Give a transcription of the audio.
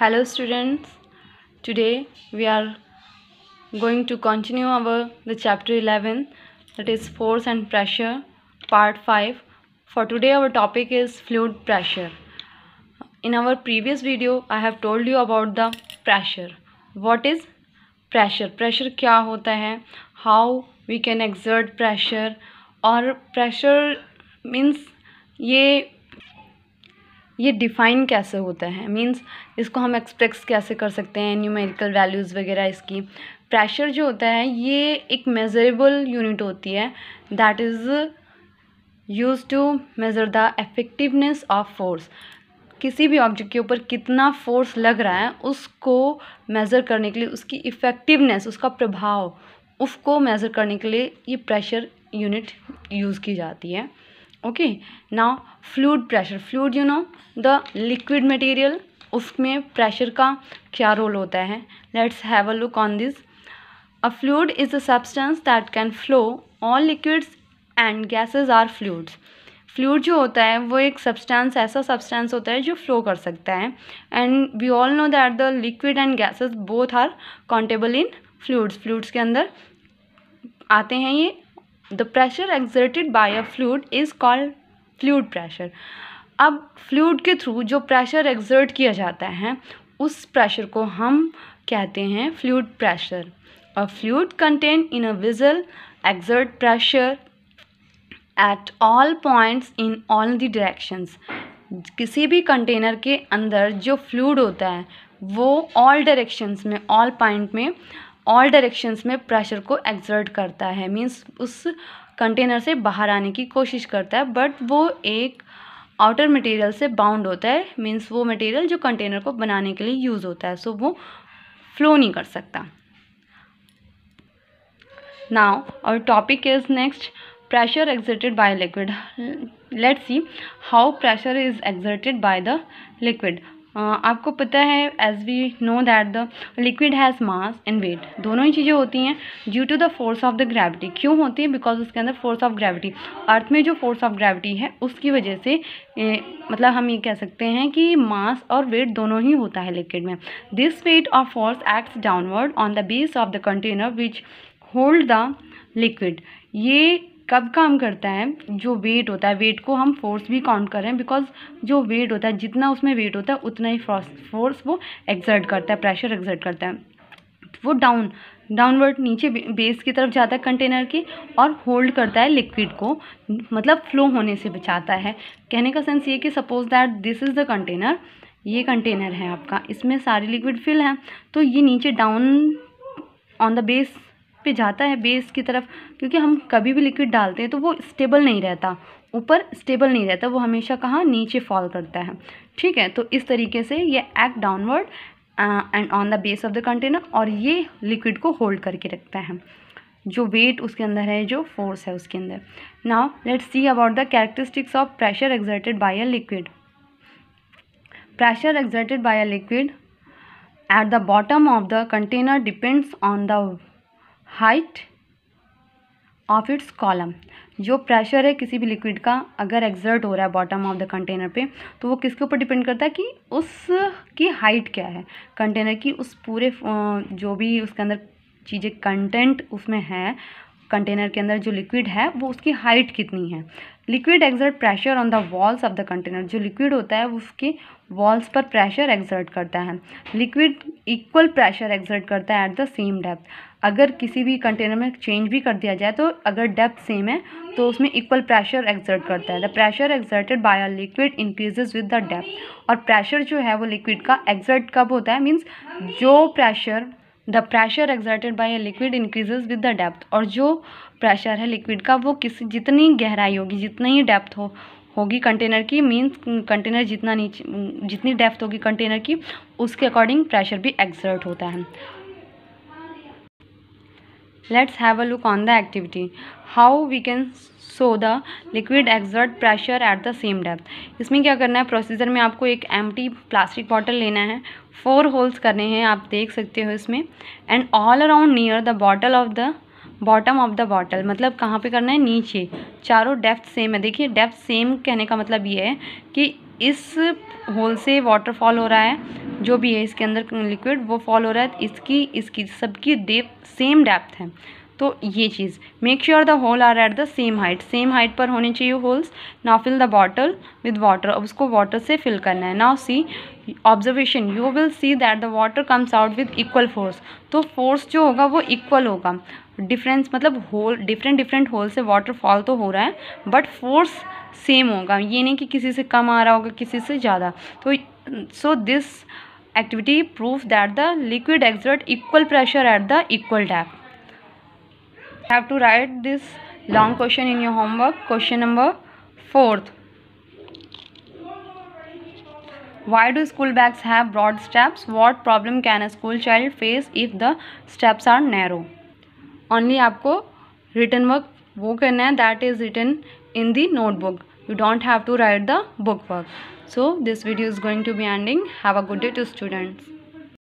hello students today we are going to continue our the chapter 11 that is force and pressure part 5 for today our topic is fluid pressure in our previous video i have told you about the pressure what is pressure pressure kya hota hai how we can exert pressure और pressure means ये ये define कैसे होता है means इसको हम express कैसे कर सकते हैं न्यूमेरिकल वैल्यूज़ वगैरह इसकी प्रेशर जो होता है ये एक मेजरेबल यूनिट होती है that is use to measure the effectiveness of force किसी भी ऑब्जेक्ट के ऊपर कितना फोर्स लग रहा है उसको मेज़र करने के लिए उसकी इफ़ेक्टिवनेस उसका प्रभाव उसको मेज़र करने के लिए ये प्रेशर यूनिट यूज़ की जाती है okay now fluid pressure fluid you know the liquid material उसमें प्रेशर का क्या रोल होता है let's have a look on this a fluid is a substance that can flow all liquids and gases are fluids fluid जो होता है वो एक सब्सटेंस ऐसा सब्सटेंस होता है जो फ्लो कर सकता है and we all know that the liquid and gases both are countable in fluids fluids के अंदर आते हैं ये the pressure exerted by a fluid is called fluid pressure अब फ्लूड के थ्रू जो प्रेशर एग्जर्ट किया जाता है उस प्रेशर को हम कहते हैं fluid pressure a fluid contain in a vessel exert pressure at all points in all the directions किसी भी कंटेनर के अंदर जो फ्लूड होता है वो ऑल डायरेक्शंस में ऑल पॉइंट में ऑल डायरेक्शंस में प्रेशर को एक्सर्ट करता है मींस उस कंटेनर से बाहर आने की कोशिश करता है बट वो एक आउटर मटेरियल से बाउंड होता है मींस वो मटेरियल जो कंटेनर को बनाने के लिए यूज़ होता है सो so, वो फ्लो नहीं कर सकता नाउ और topic is next pressure exerted by liquid let's see how pressure is exerted by the liquid आपको पता है as we know that the liquid has mass and weight दोनों ही चीज़ें होती हैं due to the force of the gravity क्यों होती है बिकॉज उसके अंदर फोर्स ऑफ ग्रेविटी अर्थ में जो फोर्स ऑफ ग्रेविटी है उसकी वजह से ए, मतलब हम ये कह सकते हैं कि मास और वेट दोनों ही होता है लिक्विड में this weight of force acts downward on the base of the container which hold the liquid ये कब काम करता है जो वेट होता है वेट को हम फोर्स भी काउंट कर रहे हैं बिकॉज जो वेट होता है जितना उसमें वेट होता है उतना ही फोर्स वो एक्सर्ट करता है प्रेशर एक्सर्ट करता है वो डाउन डाउनवर्ड नीचे बेस की तरफ जाता है कंटेनर की और होल्ड करता है लिक्विड को मतलब फ्लो होने से बचाता है कहने का सेंस ये कि suppose that this is the container ये कंटेनर है आपका इसमें सारी लिक्विड फिल है तो ये नीचे डाउन ऑन द बेस पे जाता है बेस की तरफ क्योंकि हम कभी भी लिक्विड डालते हैं तो वो स्टेबल नहीं रहता ऊपर स्टेबल नहीं रहता वो हमेशा कहाँ नीचे फॉल करता है ठीक है तो इस तरीके से ये act downward and on the base of the container और ये लिक्विड को होल्ड करके रखता है जो वेट उसके अंदर है जो फोर्स है उसके अंदर now let's see about the characteristics of pressure exerted by a liquid pressure exerted by a liquid at the bottom of the container depends on the height of its column जो pressure है किसी भी liquid का अगर exert हो रहा है bottom of the container पे तो वो किसके ऊपर डिपेंड करता है कि उस की हाइट क्या है कंटेनर की उस पूरे जो भी उसके अंदर चीज़ें कंटेंट उसमें है कंटेनर के अंदर जो लिक्विड है वो उसकी हाइट कितनी है liquid exert pressure on the walls of the container जो लिक्विड होता है वो उसके वॉल्स पर प्रेशर एग्जर्ट करता है लिक्विड इक्वल प्रेशर एग्जर्ट करता है एट द सेम डेप्थ अगर किसी भी कंटेनर में चेंज भी कर दिया जाए तो अगर डेप्थ सेम है तो उसमें इक्वल प्रेशर एक्सर्ट करता है the pressure exerted by a liquid increases with the depth और प्रेशर जो है वो लिक्विड का एक्सर्ट कब होता है मीन्स जो pressure the pressure exerted by a liquid increases with the depth और जो प्रेशर है लिक्विड का वो किसी जितनी गहराई होगी जितनी ही डेप्थ हो होगी कंटेनर की मीन्स कंटेनर जितना नीचे जितनी डेप्थ होगी कंटेनर की उसके अकॉर्डिंग प्रेशर भी एक्सर्ट होता है let's have a look on the activity how we can so the liquid exert pressure at the same depth इसमें क्या करना है प्रोसीजर में आपको एक एम प्लास्टिक बॉटल लेना है फोर होल्स करने हैं आप देख सकते हो इसमें and all around near the bottle of the bottom of the bottle मतलब कहाँ पे करना है नीचे चारों डेप्थ सेम है देखिए डेप्थ सेम कहने का मतलब ये है कि इस होल से वाटरफॉल हो रहा है जो भी है इसके अंदर लिक्विड वो फॉल हो रहा है इसकी इसकी सबकी डेप सेम डेप्थ है तो ये चीज़ make sure the hole are at the same height same height पर होने चाहिए होल्स ना fill the bottle with water अब उसको वाटर से फिल करना है now see observation you will see that the water comes out with equal force तो फोर्स जो होगा वो इक्वल होगा डिफरेंस मतलब होल डिफरेंट डिफरेंट होल से वाटर फॉल तो हो रहा है बट फोर्स सेम होगा ये नहीं कि किसी से कम आ रहा होगा किसी से ज़्यादा तो so this activity proves that the liquid exert equal pressure at the equal tap have to write this long question in your homework question number 4 why do school bags have broad straps what problem can a school child face if the straps are narrow only aapko written work wo karna hai that is written in the notebook you don't have to write the bookwork so this video is going to be ending have a good day to students